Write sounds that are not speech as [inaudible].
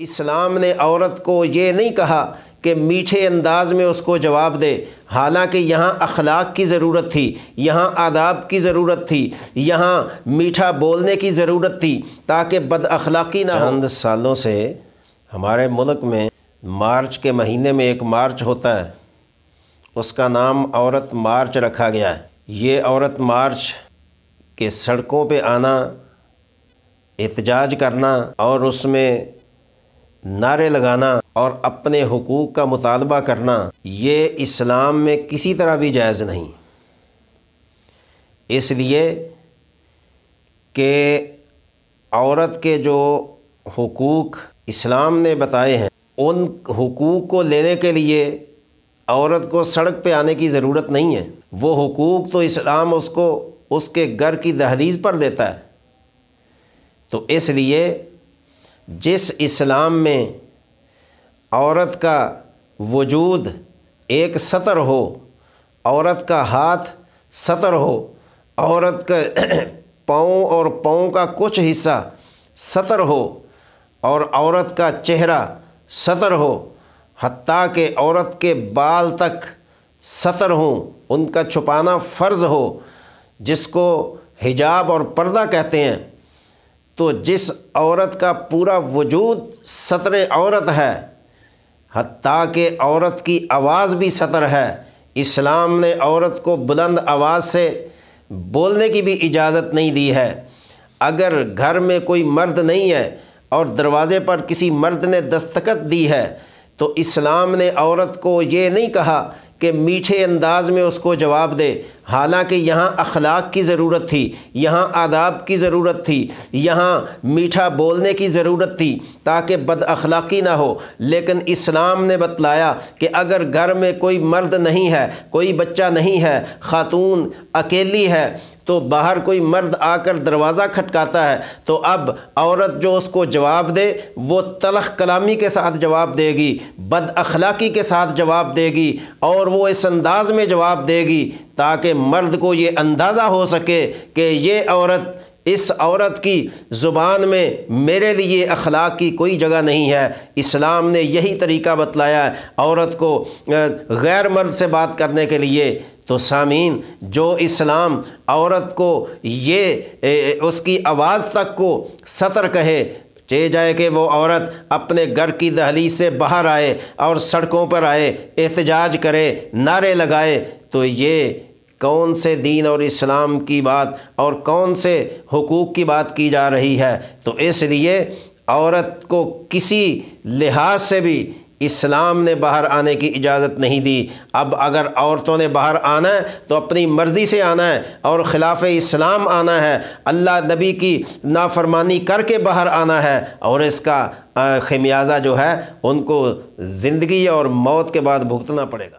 इस्लाम ने औरत को ये नहीं कहा कि मीठे अंदाज में उसको जवाब दे हालांकि यहाँ अखलाक की ज़रूरत थी यहाँ आदाब की ज़रूरत थी यहाँ मीठा बोलने की ज़रूरत थी ताकि बद अखलाक़ी ना चंद सालों से हमारे मुल्क में मार्च के महीने में एक मार्च होता है उसका नाम औरत मार्च रखा गया है ये औरत मार्च के सड़कों पे आना एहतजाज करना और उसमें नारे लगाना और अपने हकूक़ का मुतालबा करना ये इस्लाम में किसी तरह भी जायज़ नहीं इसलिए कि औरत के जो हकूक़ इस्लाम ने बताए हैं उन हकूक़ को लेने के लिए औरत को सड़क पे आने की ज़रूरत नहीं है वो हकूक़ तो इस्लाम उसको उसके घर की दहलीज़ पर देता है तो इसलिए जिस इस्लाम में औरत का वजूद एक सतर हो औरत का हाथ सतर हो औरत का [clears throat] पाँव और पाँव का कुछ हिस्सा सतर हो और औरत का चेहरा सतर हो हती के औरत के बाल तक सतर हों उनका छुपाना फ़र्ज़ हो जिसको हिजाब और पर्दा कहते हैं तो जिस औरत का पूरा वजूद सतर औरत है हती के औरत की आवाज़ भी सतर है इस्लाम ने औरत को बुलंद आवाज़ से बोलने की भी इजाज़त नहीं दी है अगर घर में कोई मर्द नहीं है और दरवाज़े पर किसी मर्द ने दस्तखत दी है तो इस्लाम ने औरत को ये नहीं कहा कि मीठे अंदाज में उसको जवाब दे हालांकि यहाँ अखलाक की ज़रूरत थी यहाँ आदाब की ज़रूरत थी यहाँ मीठा बोलने की ज़रूरत थी ताकि बद अखलाक़ी ना हो लेकिन इस्लाम ने बतलाया कि अगर घर में कोई मर्द नहीं है कोई बच्चा नहीं है ख़ातून अकेली है तो बाहर कोई मर्द आकर दरवाज़ा खटकाता है तो अब औरत जो उसको जवाब दे वो तलख कलामी के साथ जवाब देगी बद अखलाक़ी के साथ जवाब देगी और और वो इस अंदाज में जवाब देगी ताकि मर्द को ये अंदाज़ा हो सके कि ये औरत इस औरत की ज़ुबान में मेरे लिए अखलाक की कोई जगह नहीं है इस्लाम ने यही तरीका बतलाया है औरत को गैर मर्द से बात करने के लिए तो सामीन जो इस्लाम औरत को ये ए, उसकी आवाज़ तक को सतर कहे चे जाए कि वो औरत अपने घर की दहलीज से बाहर आए और सड़कों पर आए एहतजाज करे नारे लगाए तो ये कौन से दीन और इस्लाम की बात और कौन से हकूक़ की बात की जा रही है तो इसलिए औरत को किसी लिहाज से भी इस्लाम ने बाहर आने की इजाज़त नहीं दी अब अगर औरतों ने बाहर आना है तो अपनी मर्ज़ी से आना है और ख़िलाफ़ इस्लाम आना है अल्लाह नबी की नाफरमानी करके बाहर आना है और इसका खमियाजा जो है उनको ज़िंदगी और मौत के बाद भुगतना पड़ेगा